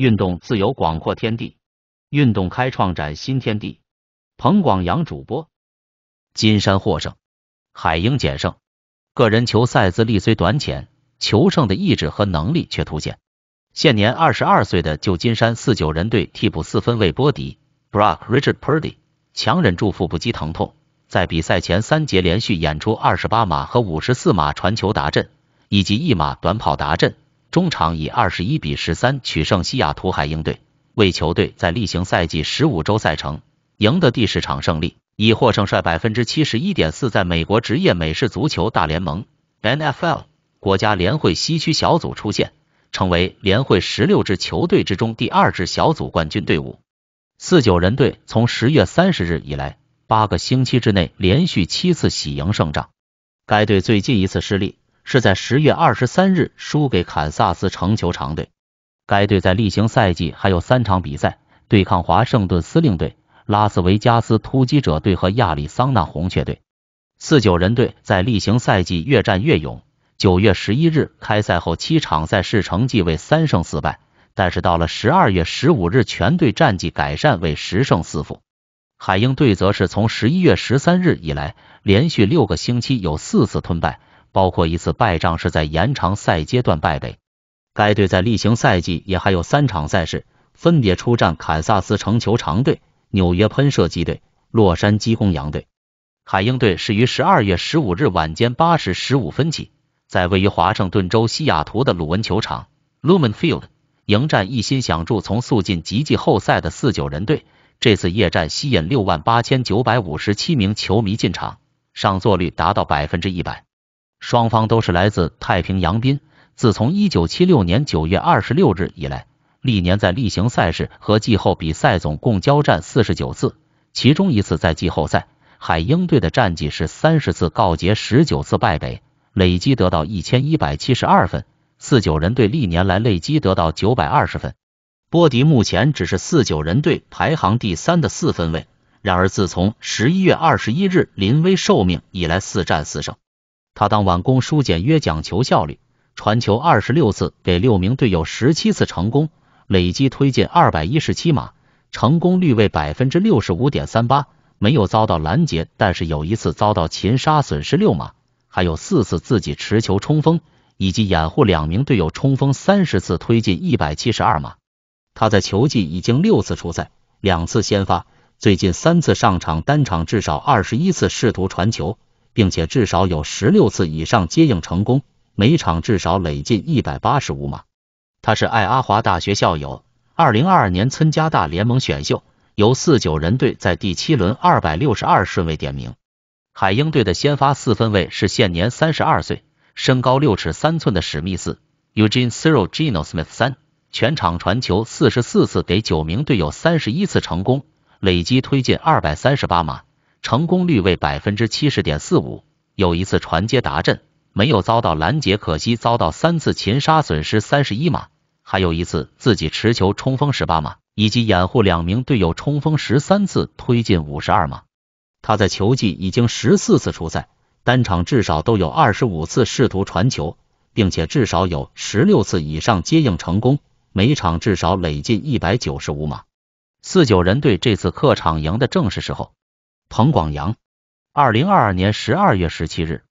运动自由广阔天地，运动开创崭新天地。彭广阳主播，金山获胜，海鹰减胜。个人球赛资历虽短浅，求胜的意志和能力却凸显。现年二十二岁的旧金山四九人队替补四分卫波迪 （Brock Richard Purdy） 强忍住腹部肌疼痛，在比赛前三节连续演出二十八码和五十四码传球达阵，以及一码短跑达阵。中场以二十一比十三取胜西雅图海鹰队，为球队在例行赛季十五周赛程赢得第十场胜利，以获胜率百分之七十一点四，在美国职业美式足球大联盟 （NFL） 国家联会西区小组出现，成为联会十六支球队之中第二支小组冠军队伍。四九人队从十月三十日以来八个星期之内连续七次喜迎胜仗，该队最近一次失利。是在十月二十三日输给堪萨斯城球长队。该队在例行赛季还有三场比赛，对抗华盛顿司令队、拉斯维加斯突击者队和亚利桑那红雀队。四九人队在例行赛季越战越勇，九月十一日开赛后七场赛事成绩为三胜四败，但是到了十二月十五日全队战绩改善为十胜四负。海鹰队则是从十一月十三日以来，连续六个星期有四次吞败。包括一次败仗是在延长赛阶段败北，该队在例行赛季也还有三场赛事，分别出战凯萨斯城球长队、纽约喷射机队、洛杉矶公羊队。海鹰队是于十二月十五日晚间八时十五分起，在位于华盛顿州西雅图的鲁文球场 （Lumen Field） 迎战一心想助从速进级季后赛的四九人队。这次夜战吸引六万八千九百五十七名球迷进场，上座率达到百分之一百。双方都是来自太平洋滨。自从一九七六年九月二十六日以来，历年在例行赛事和季后比赛总共交战四十九次，其中一次在季后赛。海鹰队的战绩是三十次告捷，十九次败北，累计得到一千一百七十二分。四九人队历年来累计得到九百二十分。波迪目前只是四九人队排行第三的四分位。然而自从十一月二十一日临危受命以来，四战四胜。他当晚攻疏简约讲求效率，传球二十六次给六名队友十七次成功，累计推进二百一十七码，成功率为百分之六十五点三八，没有遭到拦截，但是有一次遭到擒杀损失六码，还有四次自己持球冲锋以及掩护两名队友冲锋三十次推进一百七十二码。他在球季已经六次出赛，两次先发，最近三次上场单场至少二十一次试图传球。并且至少有十六次以上接应成功，每场至少累进一百八十五码。他是爱阿华大学校友，二零二二年参加大联盟选秀，由四九人队在第七轮二百六十二顺位点名。海鹰队的先发四分卫是现年三十二岁、身高六尺三寸的史密斯 Eugene Cyril Geno Smith 三，全场传球四十四次给九名队友三十一次成功，累计推进二百三十八码。成功率为百分之七十点四五，有一次传接达阵没有遭到拦截，可惜遭到三次擒杀，损失三十一码。还有一次自己持球冲锋十八码，以及掩护两名队友冲锋十三次推进五十二码。他在球季已经十四次出赛，单场至少都有二十五次试图传球，并且至少有十六次以上接应成功，每场至少累进一百九十五码。四九人队这次客场赢的正是时候。彭广阳，二零二二年十二月十七日。